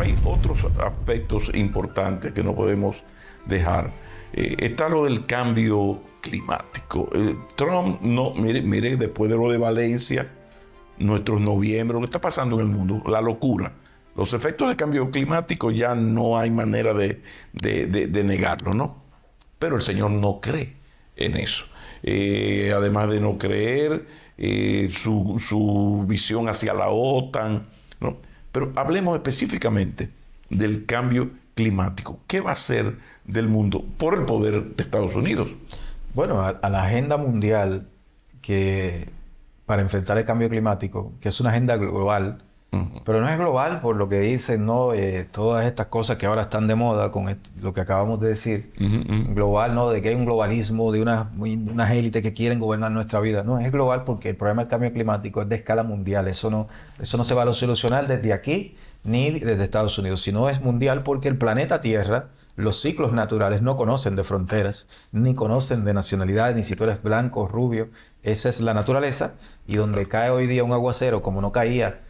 hay otros aspectos importantes que no podemos dejar. Eh, está lo del cambio climático. Eh, Trump, no, mire, mire, después de lo de Valencia, nuestros noviembre, lo que está pasando en el mundo, la locura. Los efectos del cambio climático ya no hay manera de, negarlo, ¿no? Pero el Señor no cree en eso. Eh, además de no creer, su, su, visión hacia la OTAN, ¿no? Pero hablemos específicamente del cambio climático. ¿Qué va a ser del mundo por el poder de Estados Unidos? Bueno, a, la agenda mundial que para enfrentar el cambio climático, que es una agenda global, pero no es global por lo que dicen, ¿no? Eh, todas estas cosas que ahora están de moda con lo que acabamos de decir. Global, ¿no? De que hay un globalismo, de unas, unas élites que quieren gobernar nuestra vida. No, es global porque el problema del cambio climático es de escala mundial. Eso no, eso no se va a solucionar desde aquí ni desde Estados Unidos, sino es mundial porque el planeta Tierra, los ciclos naturales no conocen de fronteras, ni conocen de nacionalidades, ni si tú eres blanco o rubio. Esa es la naturaleza y donde cae hoy día un aguacero como no caía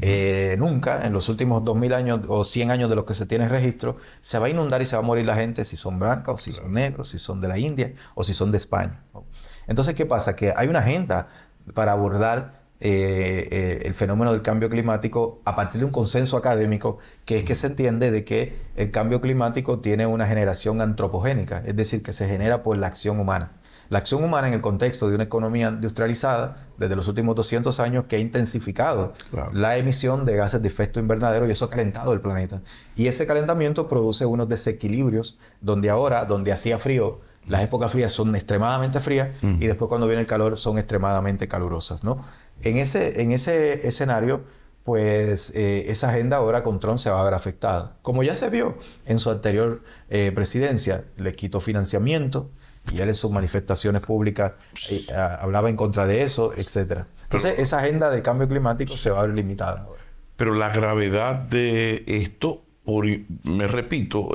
eh, nunca, en los últimos 2000 años o 100 años de los que se tiene registro, se va a inundar y se va a morir la gente si son blancos, o si son negros, si son de la India o si son de España. Entonces, ¿qué pasa? Que hay una agenda para abordar eh, eh, el fenómeno del cambio climático a partir de un consenso académico, que es que se entiende de que el cambio climático tiene una generación antropogénica, es decir, que se genera por la acción humana la acción humana en el contexto de una economía industrializada desde los últimos 200 años que ha intensificado la emisión de gases de efecto invernadero y eso ha calentado el planeta. Y ese calentamiento produce unos desequilibrios donde ahora, donde hacía frío, las épocas frías son extremadamente frías y después cuando viene el calor son extremadamente calurosas, ¿no? En ese, en ese escenario, pues eh, esa agenda ahora con Trump se va a ver afectada. Como ya se vio en su anterior eh, presidencia, le quitó financiamiento, y él en sus manifestaciones públicas eh, hablaba en contra de eso, etcétera. Entonces, esa agenda de cambio climático se va a limitar. Pero la gravedad de esto, me repito,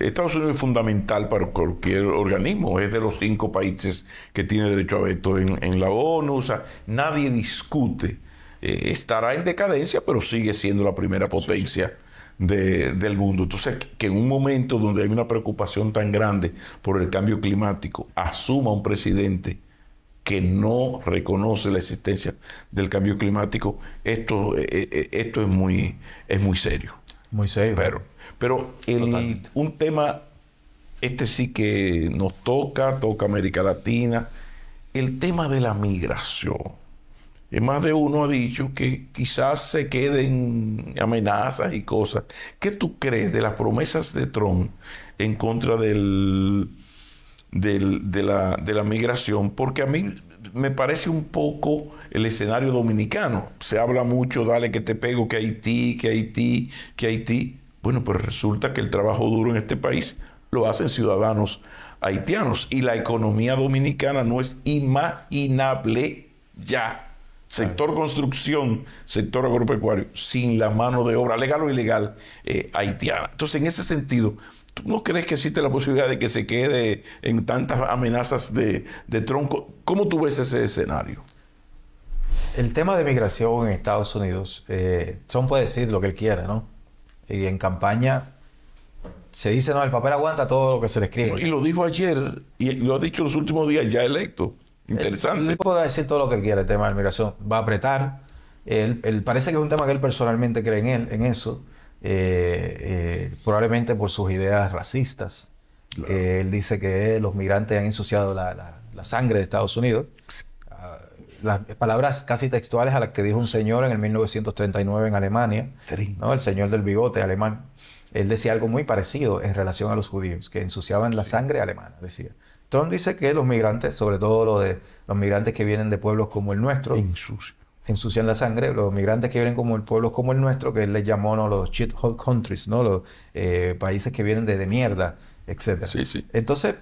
Estados Unidos es fundamental para cualquier organismo, es de los cinco países que tiene derecho a veto en, la ONU, nadie discute. Eh, estará en decadencia, pero sigue siendo la primera potencia del mundo. Entonces, que en un momento donde hay una preocupación tan grande por el cambio climático, asuma un presidente que no reconoce la existencia del cambio climático, esto, eh, eh, esto es, muy, es muy serio. Muy serio. Pero, pero un tema, este sí que nos toca, toca América Latina, el tema de la migración más de uno ha dicho que quizás se queden amenazas y cosas. ¿Qué tú crees de las promesas de Trump en contra de, la, migración? Porque a mí me parece un poco el escenario dominicano. Se habla mucho, dale que te pego, que Haití, que Haití, que Haití. Bueno, pues resulta que el trabajo duro en este país lo hacen ciudadanos haitianos y la economía dominicana no es imaginable ya sector construcción, sector agropecuario, sin la mano de obra legal o ilegal eh, haitiana. Entonces, en ese sentido, ¿tú no crees que existe la posibilidad de que se quede en tantas amenazas de, tronco? ¿Cómo tú ves ese escenario? El tema de migración en Estados Unidos, Trump eh, puede decir lo que él quiera, ¿no? Y en campaña se dice, no, el papel aguanta todo lo que se le escribe. Y lo dijo ayer, y lo ha dicho los últimos días, ya electo Interesante. Él, podrá decir todo lo que él quiera el tema de la migración. Va a apretar. Él, parece que es un tema que él personalmente cree en él, en eso. Eh, eh, probablemente por sus ideas racistas. Eh, él dice que los migrantes han ensuciado la, sangre de Estados Unidos. Ah, las palabras casi textuales a las que dijo un señor en el 1939 en Alemania, ¿no? el señor del bigote alemán, él decía algo muy parecido en relación a los judíos, que ensuciaban la sangre alemana, decía. Trump dice que los migrantes, sobre todo los, de, los migrantes que vienen de pueblos como el nuestro, ensucian. la sangre. Los migrantes que vienen como el pueblos como el nuestro, que él les llamó los shit hole countries, ¿no? los eh, países que vienen de, mierda, etc. Entonces,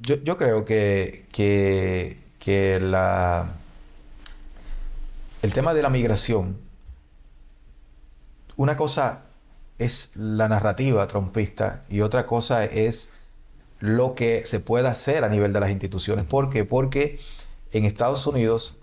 yo, creo que, que, la, el tema de la migración, una cosa es la narrativa trompista y otra cosa es lo que se pueda hacer a nivel de las instituciones. ¿Por qué? Porque en Estados Unidos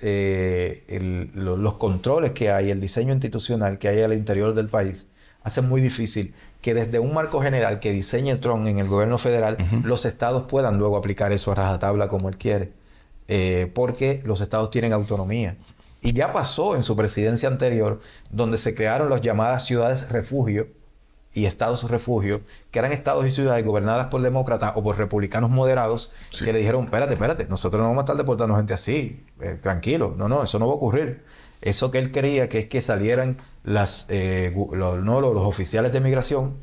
eh, los controles que hay, el diseño institucional que hay al interior del país, hace muy difícil que desde un marco general que diseñe Trump en el gobierno federal, los estados puedan luego aplicar eso a rajatabla como él quiere, eh, porque los estados tienen autonomía. Y ya pasó en su presidencia anterior, donde se crearon las llamadas ciudades refugio, y estados refugio, que eran estados y ciudades gobernadas por demócratas o por republicanos moderados, que le dijeron, espérate, espérate, nosotros no vamos a estar deportando gente así, eh, tranquilo, no, no, eso no va a ocurrir. Eso que él quería, que es que salieran las, eh, los, no, los, oficiales de migración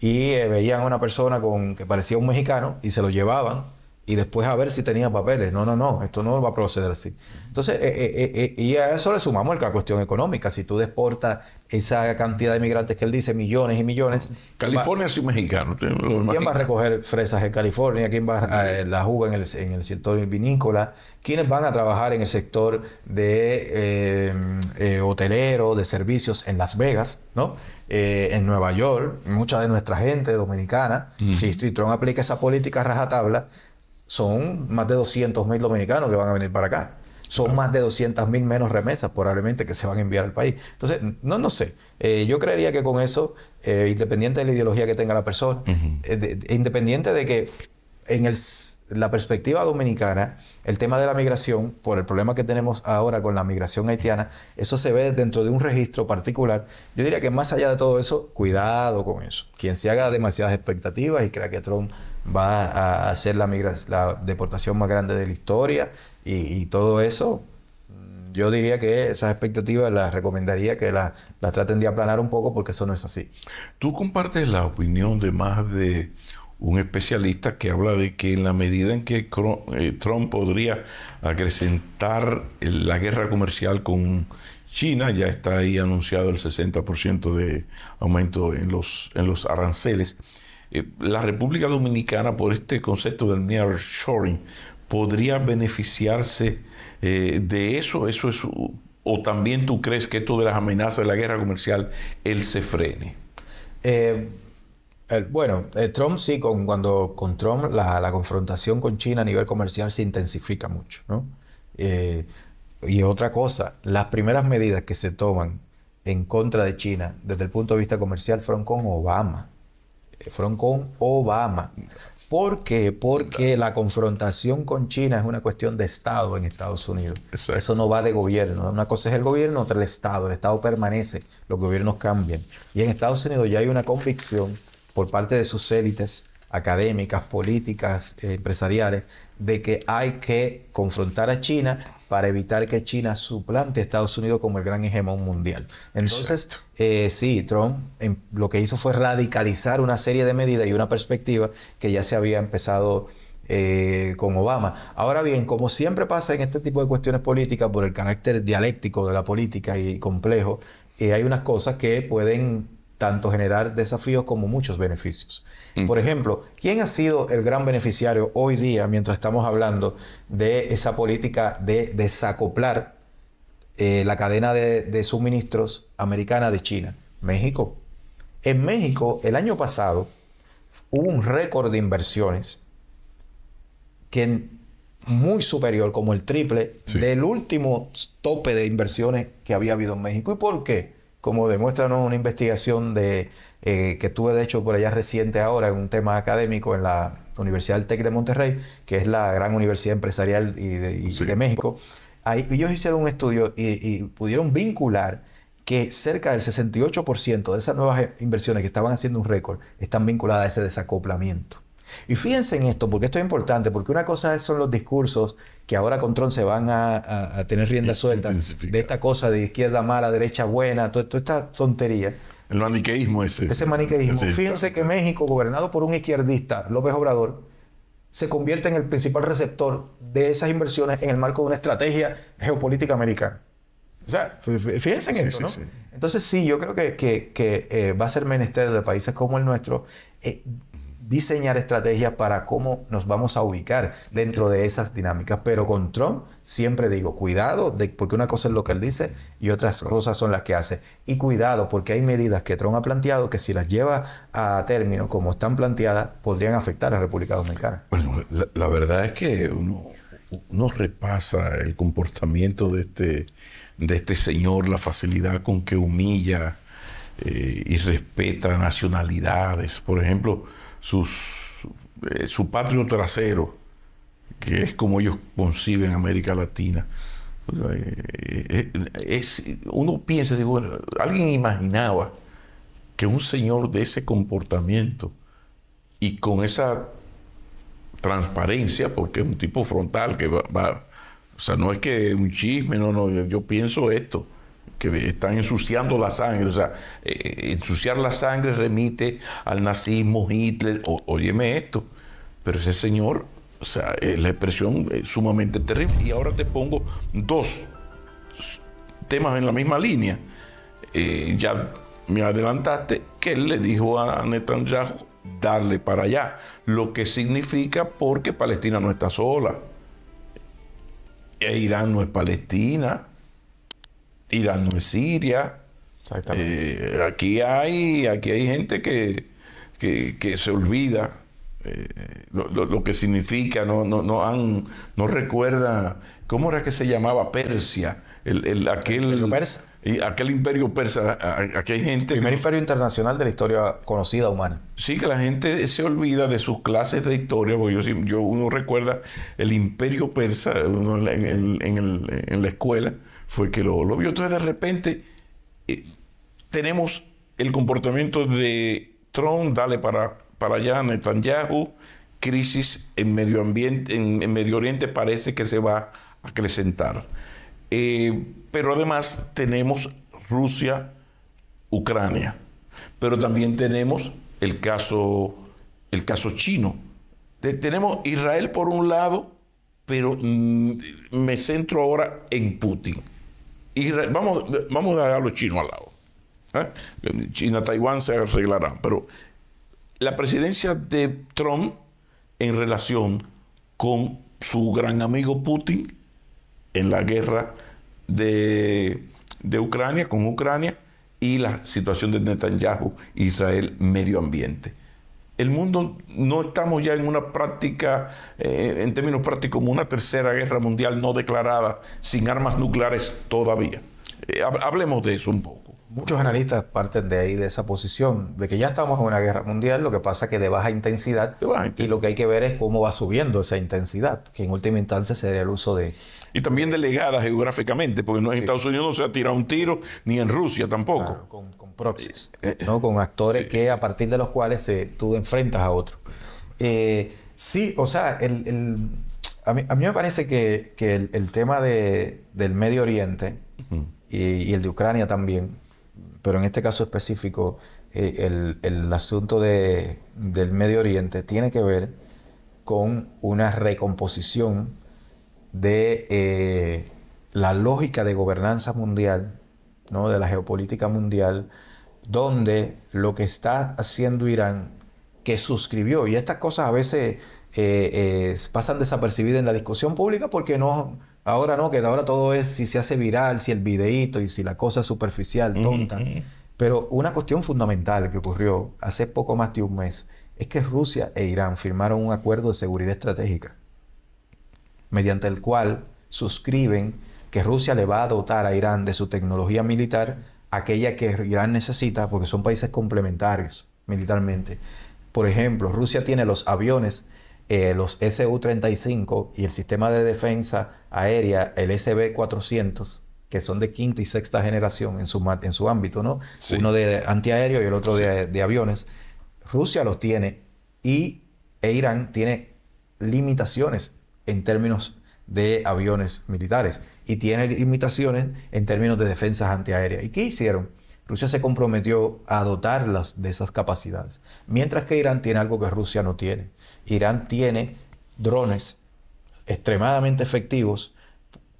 y eh, veían a una persona con, que parecía un mexicano y se lo llevaban y después a ver si tenía papeles. No, no, no, esto no va a proceder así. Entonces, eh, eh, eh, y a eso le sumamos la cuestión económica. Si tú desportas esa cantidad de inmigrantes que él dice, millones y millones. California es mexicano. ¿Quién va a recoger fresas en California? ¿Quién va a la juga en el, en sector vinícola? ¿Quiénes van a trabajar en el sector de hotelero, de servicios en Las Vegas? ¿no? en Nueva York, mucha de nuestra gente dominicana, si Trump aplica esa política rajatabla, son más de mil dominicanos que van a venir para acá. Son más de mil menos remesas probablemente que se van a enviar al país. Entonces, no, no sé. Eh, yo creería que con eso, eh, independiente de la ideología que tenga la persona, eh, independiente de que en el, la perspectiva dominicana, el tema de la migración, por el problema que tenemos ahora con la migración haitiana, eso se ve dentro de un registro particular. Yo diría que más allá de todo eso, cuidado con eso. Quien se haga demasiadas expectativas y crea que Trump va a ser la, la deportación más grande de la historia y, todo eso. Mm, yo diría que esas expectativas las recomendaría que las traten de aplanar un poco porque eso no es así. Tú compartes la opinión de más de un especialista que habla de que en la medida en que eh, Trump podría acrecentar la guerra comercial con China, ya está ahí anunciado el 60% de aumento en los aranceles, eh, la República Dominicana, por este concepto del nearshoring, podría beneficiarse eh, de eso? Eso es o también tú crees que esto de las amenazas de la guerra comercial él se frene? Eh, bueno, Trump sí, con, cuando con Trump la, confrontación con China a nivel comercial se intensifica mucho, y otra cosa, las primeras medidas que se toman en contra de China desde el punto de vista comercial fueron con Obama fueron con Obama. ¿Por qué? Porque la confrontación con China es una cuestión de Estado en Estados Unidos. Eso no va de gobierno. Una cosa es el gobierno, otra el Estado. El Estado permanece, los gobiernos cambian. Y en Estados Unidos ya hay una convicción por parte de sus élites académicas, políticas, eh, empresariales, de que hay que confrontar a China para evitar que China suplante a Estados Unidos como el gran hegemón mundial. Entonces, eh, sí, Trump em, lo que hizo fue radicalizar una serie de medidas y una perspectiva que ya se había empezado eh, con Obama. Ahora bien, como siempre pasa en este tipo de cuestiones políticas, por el carácter dialéctico de la política y complejo, eh, hay unas cosas que pueden tanto generar desafíos como muchos beneficios. Por ejemplo, ¿quién ha sido el gran beneficiario hoy día, mientras estamos hablando de esa política de desacoplar eh, la cadena de, suministros americana de China? México. En México, el año pasado, hubo un récord de inversiones que muy superior, como el triple del último tope de inversiones que había habido en México. ¿Y por qué? como demuestra una investigación de, eh, que tuve de hecho por allá reciente ahora en un tema académico en la Universidad del TEC de Monterrey, que es la gran universidad empresarial de, México. ellos hicieron un estudio y, y pudieron vincular que cerca del 68% de esas nuevas inversiones que estaban haciendo un récord están vinculadas a ese desacoplamiento. Y fíjense en esto, porque esto es importante, porque una cosa son los discursos que ahora con Trump se van a, tener rienda suelta de esta cosa de izquierda mala, derecha buena, toda, esta tontería. El maniqueísmo ese. Ese maniqueísmo. Fíjense que México, gobernado por un izquierdista, López Obrador, se convierte en el principal receptor de esas inversiones en el marco de una estrategia geopolítica americana. O sea, fíjense en esto, ¿no? Entonces sí, yo creo que, eh, va a ser menester de países como el nuestro eh, diseñar estrategias para cómo nos vamos a ubicar dentro de esas dinámicas. Pero con Trump siempre digo, cuidado, porque una cosa es lo que él dice y otras cosas son las que hace. Y cuidado, porque hay medidas que Trump ha planteado que si las lleva a término como están planteadas, podrían afectar a República Dominicana. Bueno, la, verdad es que uno, repasa el comportamiento de este, de este señor, la facilidad con que humilla eh, y respeta nacionalidades. Por ejemplo, eh, su patrio trasero, que es como ellos conciben América Latina. Eh, es, uno piensa, digo, alguien imaginaba que un señor de ese comportamiento y con esa transparencia, porque es un tipo frontal que va, o sea, no es que un chisme, no, no, yo pienso esto que están ensuciando la sangre. O sea, eh, eh, ensuciar la sangre remite al nazismo, Hitler. O, óyeme esto. Pero ese señor, o sea, eh, la expresión es sumamente terrible. Y ahora te pongo dos temas en la misma línea. ya me adelantaste que él le dijo a Netanyahu darle para allá, lo que significa porque Palestina no está sola. E Irán no es Palestina. Irán no es Siria. Eh, aquí, hay, aquí hay gente que, se olvida eh, lo, que significa, no, no, no, han, no recuerda, ¿cómo era que se llamaba Persia? El, aquel, persa. Y aquel imperio persa, aquí hay gente... El primer imperio internacional de la historia conocida humana. Sí, que la gente se olvida de sus clases de historia, porque yo, yo uno recuerda el imperio persa en, la escuela, fue que lo, vio. Entonces de repente eh, tenemos el comportamiento de Trump, dale para, para allá, Netanyahu, crisis en medio ambiente, en Medio Oriente parece que se va a acrecentar. Eh, pero además tenemos Rusia, Ucrania, pero también tenemos el caso, el caso chino. tenemos Israel por un lado, pero mm, me centro ahora en Putin. vamos, vamos a dejar los chinos al lado. ¿eh? China, Taiwán se arreglarán, pero la presidencia de Trump en relación con su gran amigo Putin en la guerra de, Ucrania, con Ucrania, y la situación de Netanyahu, Israel, medio ambiente. El mundo no estamos ya en una práctica, eh, en términos prácticos, como una tercera guerra mundial no declarada, sin armas nucleares todavía. Eh, hablemos de eso un poco. Muchos analistas parten de ahí, de esa posición, de que ya estamos en una guerra mundial, lo que pasa es que de baja intensidad. y lo que hay que ver es cómo va subiendo esa intensidad, que en última instancia sería el uso de y también delegada geográficamente, porque no en Estados Unidos no se ha tirado un tiro, ni en Rusia tampoco. con, con proxies, eh, eh, ¿no? con actores que a partir de los cuales eh, tú enfrentas a otro. sí, o sea, a, mí, me parece que, el, tema del Medio Oriente y, el de Ucrania también, pero en este caso específico, el, asunto de, del Medio Oriente tiene que ver con una recomposición de eh, la lógica de gobernanza mundial, ¿no? de la geopolítica mundial, donde lo que está haciendo Irán, que suscribió, y estas cosas a veces eh, eh, pasan desapercibidas en la discusión pública porque no, ahora no, que ahora todo es si se hace viral, si el videíto y si la cosa es superficial, tonta. Pero una cuestión fundamental que ocurrió hace poco más de un mes es que Rusia e Irán firmaron un acuerdo de seguridad estratégica mediante el cual suscriben que Rusia le va a dotar a Irán de su tecnología militar, aquella que Irán necesita, porque son países complementarios militarmente. Por ejemplo, Rusia tiene los aviones, eh, los Su-35 y el sistema de defensa aérea, el SB-400, que son de quinta y sexta generación en su, en su ámbito, ¿no? Uno de antiaéreo y el otro de, aviones. Rusia los tiene y e Irán tiene limitaciones en términos de aviones militares y tiene limitaciones en términos de defensas antiaéreas. ¿Y qué hicieron? Rusia se comprometió a dotarlas de esas capacidades, mientras que Irán tiene algo que Rusia no tiene. Irán tiene drones extremadamente efectivos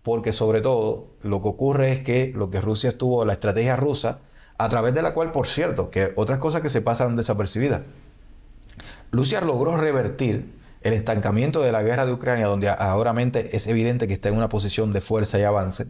porque sobre todo lo que ocurre es que lo que Rusia estuvo, la estrategia rusa, a través de la cual, por cierto, que otras cosas que se pasan desapercibidas, Rusia logró revertir el estancamiento de la guerra de Ucrania, donde ahora es evidente que está en una posición de fuerza y avance,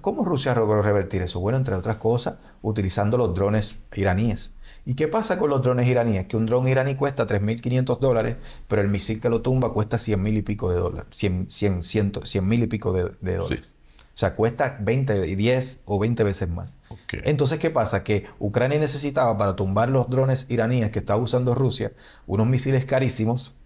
¿cómo Rusia logró revertir eso? Bueno, entre otras cosas, utilizando los drones iraníes. ¿Y qué pasa con los drones iraníes? Que un dron iraní cuesta 3.500 dólares, pero el misil que lo tumba cuesta 100.000 mil y pico de dólares. 100 mil y pico de, dólares. O sea, cuesta 20, 10 o 20 veces más. Entonces, ¿qué pasa? Que Ucrania necesitaba para tumbar los drones iraníes que estaba usando Rusia unos misiles carísimos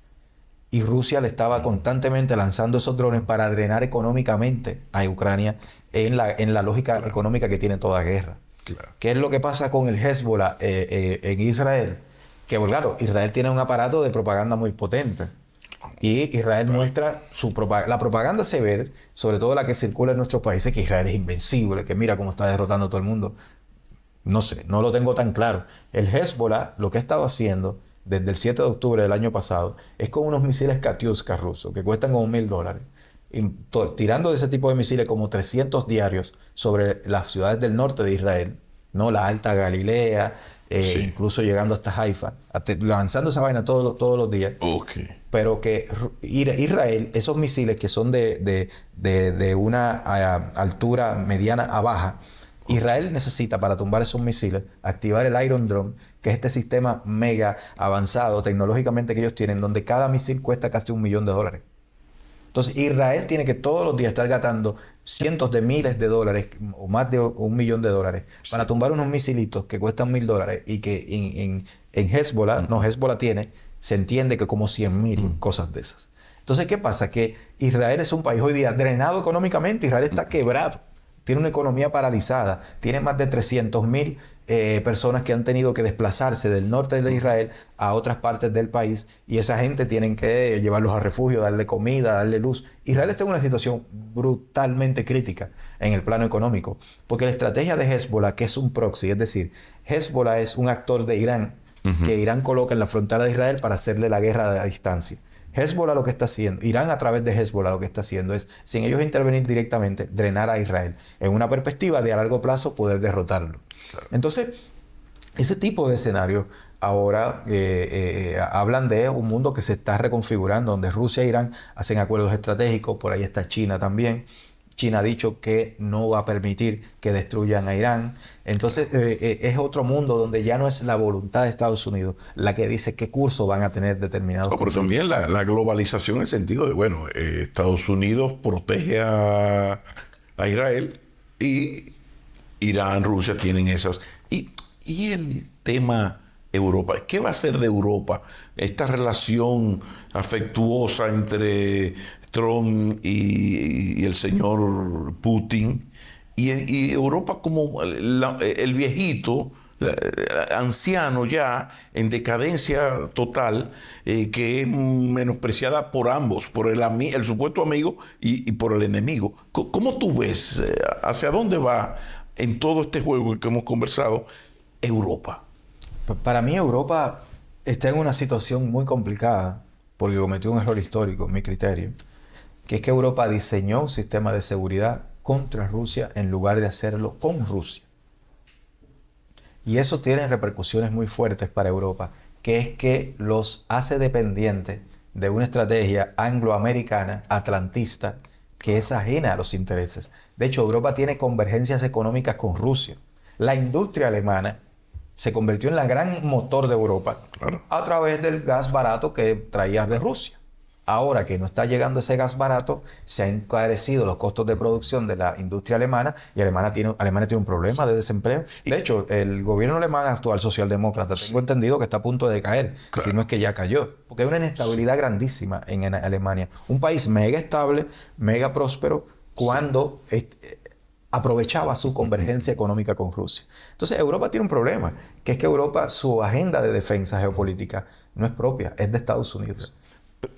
y Rusia le estaba constantemente lanzando esos drones para drenar económicamente a Ucrania en la, en la lógica económica que tiene toda guerra. ¿Qué es lo que pasa con el Hezbollah eh, eh, en Israel? Que, pues, claro, Israel tiene un aparato de propaganda muy potente. Y Israel muestra su propaganda. la propaganda se ve, sobre todo la que circula en nuestros países, que Israel es invencible, que mira cómo está derrotando a todo el mundo. No sé, no lo tengo tan claro. El Hezbollah lo que ha estado haciendo desde el 7 de octubre del año pasado es con unos misiles Katyusha rusos que cuestan como mil dólares. Tirando de ese tipo de misiles como 300 diarios sobre las ciudades del norte de Israel, ¿no? la Alta Galilea, eh, incluso llegando hasta Haifa, lanzando esa vaina todos los, todos los días. Pero que Israel, esos misiles que son de, de, una altura mediana a baja, Israel necesita para tumbar esos misiles activar el Iron Drone que es este sistema mega avanzado tecnológicamente que ellos tienen, donde cada misil cuesta casi un millón de dólares. Entonces Israel tiene que todos los días estar gastando cientos de miles de dólares o más de un millón de dólares para tumbar unos misilitos que cuestan mil dólares y que en, en, Hezbollah, mm. no Hezbollah tiene, se entiende que como cien mil mm. cosas de esas. Entonces, ¿qué pasa? Que Israel es un país hoy día drenado económicamente, Israel está mm. quebrado, tiene una economía paralizada, tiene más de 300 mil eh, personas que han tenido que desplazarse del norte de Israel a otras partes del país y esa gente tienen que llevarlos a refugio, darle comida, darle luz. Israel está en una situación brutalmente crítica en el plano económico, porque la estrategia de Hezbollah, que es un proxy, es decir, Hezbollah es un actor de Irán que Irán coloca en la frontera de Israel para hacerle la guerra a distancia. Hezbollah lo que está haciendo, Irán a través de Hezbollah lo que está haciendo es, sin ellos intervenir directamente, drenar a Israel en una perspectiva de a largo plazo poder derrotarlo. Entonces, ese tipo de escenario ahora eh, eh, eh, hablan de un mundo que se está reconfigurando, donde Rusia e Irán hacen acuerdos estratégicos, por ahí está China también. China ha dicho que no va a permitir que destruyan a Irán. Entonces eh, eh, es otro mundo donde ya no es la voluntad de Estados Unidos la que dice qué curso van a tener determinados. pero también la, globalización en el sentido de, bueno, eh, Estados Unidos protege a, Israel y Irán, Rusia tienen esas. Y, y el tema Europa. ¿Qué va a ser de Europa? Esta relación afectuosa entre Trump y, el señor Putin, y, Europa como el viejito, anciano ya, en decadencia total, eh, que es menospreciada por ambos, por el, el supuesto amigo y, por el enemigo. ¿Cómo tú ves eh, hacia dónde va en todo este juego que hemos conversado Europa? Para mí Europa está en una situación muy complicada porque cometió un error histórico, en mi criterio que es que Europa diseñó un sistema de seguridad contra Rusia en lugar de hacerlo con Rusia. Y eso tiene repercusiones muy fuertes para Europa, que es que los hace dependientes de una estrategia angloamericana, atlantista, que es ajena a los intereses. De hecho, Europa tiene convergencias económicas con Rusia. La industria alemana se convirtió en la gran motor de Europa a través del gas barato que traías de Rusia. Ahora que no está llegando ese gas barato, se han encarecido los costos de producción de la industria alemana y Alemania tiene, Alemania tiene un problema de desempleo. De hecho, el gobierno alemán actual socialdemócrata, tengo entendido que está a punto de caer, si no es que ya cayó, porque hay una inestabilidad grandísima en, Alemania. Un país mega estable, mega próspero, cuando eh, aprovechaba su convergencia económica con Rusia. Entonces Europa tiene un problema, que es que Europa, su agenda de defensa geopolítica no es propia, es de Estados Unidos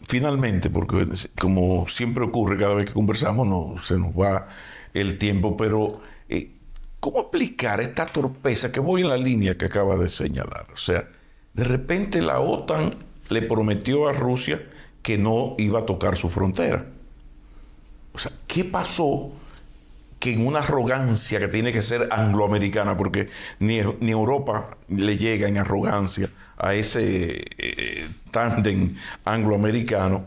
finalmente, porque como siempre ocurre cada vez que conversamos, no, se nos va el tiempo, pero eh, ¿cómo aplicar esta torpeza que voy en la línea que acaba de señalar? O sea, de repente la OTAN le prometió a Rusia que no iba a tocar su frontera. O sea, ¿qué pasó que en una arrogancia que tiene que ser angloamericana, porque ni, ni Europa le llega en arrogancia a ese eh, tándem angloamericano,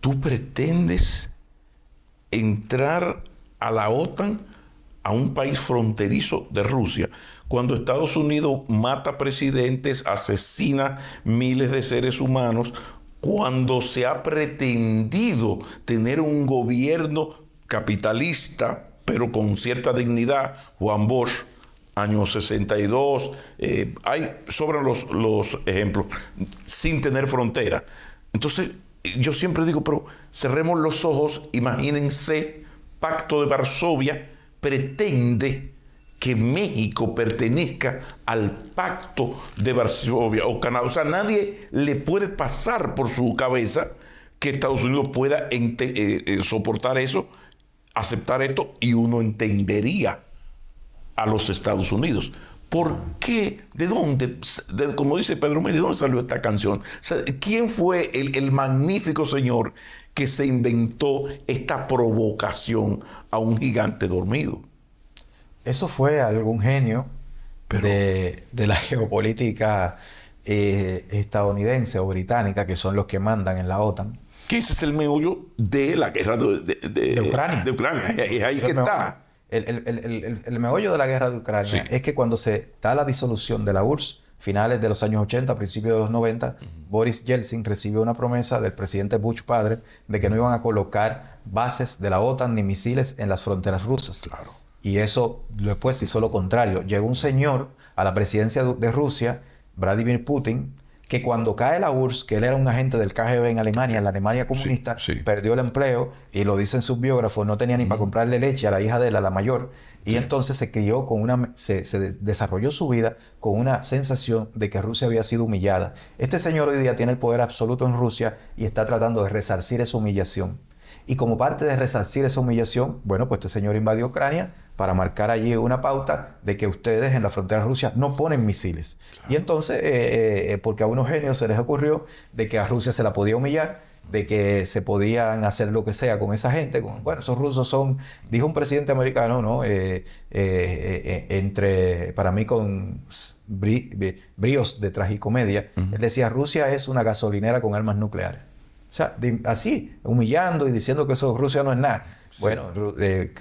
tú pretendes entrar a la OTAN a un país fronterizo de Rusia, cuando Estados Unidos mata presidentes, asesina miles de seres humanos, cuando se ha pretendido tener un gobierno capitalista pero con cierta dignidad, Juan Bosch, año 62, hay, eh, sobran los, los ejemplos, sin tener frontera. Entonces, yo siempre digo, pero cerremos los ojos, imagínense, Pacto de Varsovia pretende que México pertenezca al Pacto de Varsovia o Canadá. O sea, nadie le puede pasar por su cabeza que Estados Unidos pueda eh, eh, soportar eso aceptar esto y uno entendería a los Estados Unidos. ¿Por qué? ¿De dónde? como dice Pedro Méndez, dónde salió esta canción? ¿Quién fue el, magnífico señor que se inventó esta provocación a un gigante dormido? Eso fue algún genio de, la geopolítica eh, estadounidense o británica, que son los que mandan en la OTAN que es el meollo de la guerra de, Ucrania. el Meollo, de la guerra de Ucrania es que cuando se da la disolución de la URSS, finales de los años 80, principios de los 90, Boris Yeltsin recibió una promesa del presidente Bush padre de que no iban a colocar bases de la OTAN ni misiles en las fronteras rusas. Claro. Y eso después hizo lo contrario. Llegó un señor a la presidencia de Rusia, Vladimir Putin, que cuando cae la URSS, que él era un agente del KGB en Alemania, en la Alemania comunista, perdió el empleo y lo dicen sus biógrafos, no tenía ni para comprarle leche a la hija de él, la mayor. Y entonces se crió con una, se, desarrolló su vida con una sensación de que Rusia había sido humillada. Este señor hoy día tiene el poder absoluto en Rusia y está tratando de resarcir esa humillación. Y como parte de resarcir esa humillación, bueno, pues este señor invadió Ucrania, para marcar allí una pauta de que ustedes en la frontera Rusia no ponen misiles. Y entonces, eh, eh, eh, porque a unos genios se les ocurrió de que a Rusia se la podía humillar, de que se podían hacer lo que sea con esa gente. Con, bueno, esos rusos son, dijo un presidente americano, ¿no? entre, para mí con bríos de tragicomedia, él decía, Rusia es una gasolinera con armas nucleares. O sea, así, humillando y diciendo que eso Rusia no es nada. Bueno, eh,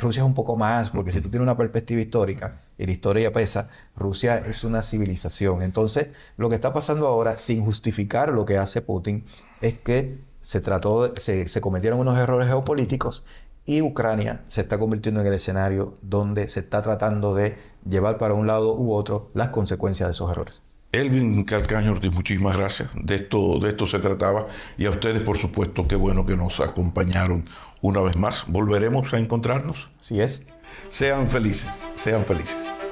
Rusia es un poco más, porque si tú tienes una perspectiva histórica y la historia ya pesa, Rusia es una civilización. Entonces, lo que está pasando ahora, sin justificar lo que hace Putin, es que se, trató, se cometieron unos errores geopolíticos y Ucrania se está convirtiendo en el escenario donde se está tratando de llevar para un lado u otro las consecuencias de esos errores. Elvin Calcaño Ortiz, muchísimas gracias. De esto, de esto se trataba. Y a ustedes, por supuesto, qué bueno que nos acompañaron una vez más. Volveremos a encontrarnos. Así es. Sean felices, sean felices.